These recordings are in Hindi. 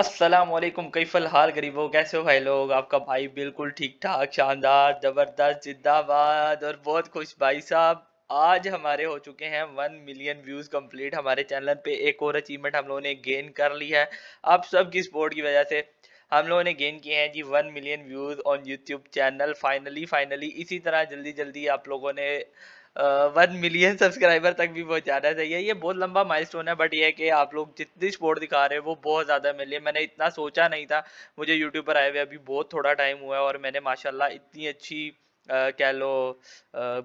असलम कैफल हाल गरीबों कैसे हो भाई लोग आपका भाई बिल्कुल ठीक ठाक शानदार ज़बरदस्त जिंदाबाद और बहुत खुश भाई साहब आज हमारे हो चुके हैं वन मिलियन व्यूज़ कंप्लीट हमारे चैनल पे एक और अचीवमेंट हम लोगों ने गेन कर ली है आप सब की सपोर्ट की वजह से हम लोगों ने गेन किए हैं जी one million views on YouTube channel finally finally इसी तरह जल्दी जल्दी आप लोगों ने वन मिलियन सब्सक्राइबर तक भी पहुंचाना चाहिए ये बहुत लंबा माइलस्टोन है बट ये है कि आप लोग जितनी सपोर्ट दिखा रहे हैं वो बहुत ज़्यादा मिली है मैंने इतना सोचा नहीं था मुझे यूट्यूब पर आए हुए अभी बहुत थोड़ा टाइम हुआ है और मैंने माशाल्लाह इतनी अच्छी कह लो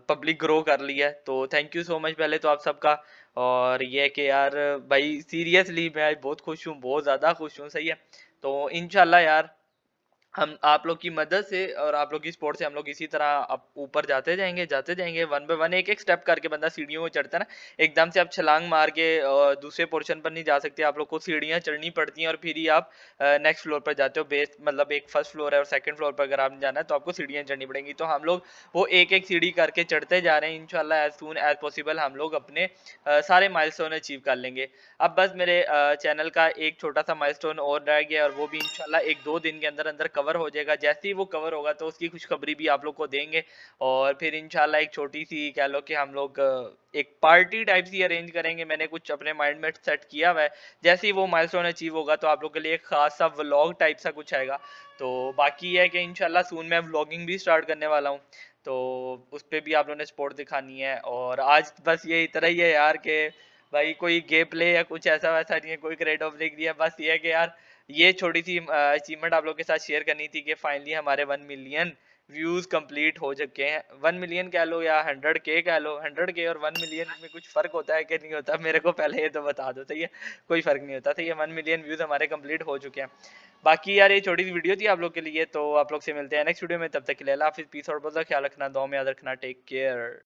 पब्लिक ग्रो कर ली है तो थैंक यू सो मच पहले तो आप सबका और ये कि यार भाई सीरियसली मैं बहुत खुश हूँ बहुत ज़्यादा खुश हूँ सही है तो इनशाला यार हम आप लोग की मदद से और आप लोग की सपोर्ट से हम लोग इसी तरह ऊपर जाते जाएंगे जाते जाएंगे वन बाय वन एक एक स्टेप करके बंदा सीढ़ियों में चढ़ता है ना एकदम से आप छलांग मार के और दूसरे पोर्शन पर नहीं जा सकते आप लोग को सीढ़ियाँ चढ़नी पड़ती हैं और फिर ही आप नेक्स्ट फ्लोर पर जाते हो बेस मतलब एक फर्स्ट फ्लोर है और सेकेंड फ्लोर पर अगर आप जाना है तो आपको सीढ़ियाँ चढ़नी पड़ेंगी तो हम लोग वो एक एक सीढ़ी करके चढ़ते जा रहे हैं इनशाला एज सुन एज पॉसिबल हम लोग अपने सारे माइल अचीव कर लेंगे अब बस मेरे चैनल का एक छोटा सा माइल और रह गया और वो भी इनशाला एक दो दिन के अंदर अंदर कवर हो जाएगा जैसे ही वो कवर होगा तो उसकी खुशखबरी भी आप लोग को देंगे और फिर इनशाला एक छोटी सी कह लो कि हम लोग एक पार्टी टाइप सी अरेंज करेंगे मैंने कुछ अपने माइंड में सेट किया हुआ है जैसे ही वो माइलस्टोन अचीव होगा तो आप लोग के लिए एक खास सा व्लॉग टाइप सा कुछ आएगा तो बाकी है कि इनशाला सून मैं व्लॉगिंग भी स्टार्ट करने वाला हूँ तो उस पर भी आप लोगों ने सपोर्ट दिखानी है और आज बस यही तरह ही है यार के भाई कोई गेम प्ले या कुछ ऐसा वैसा नहीं है कोई क्रेड ऑफ देख दिया बस ये है कि यार ये छोटी सी अचीवमेंट आप लोग के साथ शेयर करनी थी कि फाइनली हमारे वन मिलियन व्यूज कंप्लीट हो चुके हैं वन मिलियन कह लो या हंड्रेड के कह लो हंड्रेड के और वन मिलियन में कुछ फर्क होता है कि नहीं होता मेरे को पहले ये तो बता दो सही है कोई फर्क नहीं होता सही है वन मिलियन व्यूज हमारे कंप्लीट हो चुके हैं बाकी यार ये छोटी सी वीडियो थी आप लोग के लिए तो आप लोग से मिलते हैं नेक्स्ट वीडियो में तब तक के लिए हाफिज पीस और बहुत ख्याल रखना दो में याद रखना टेक केयर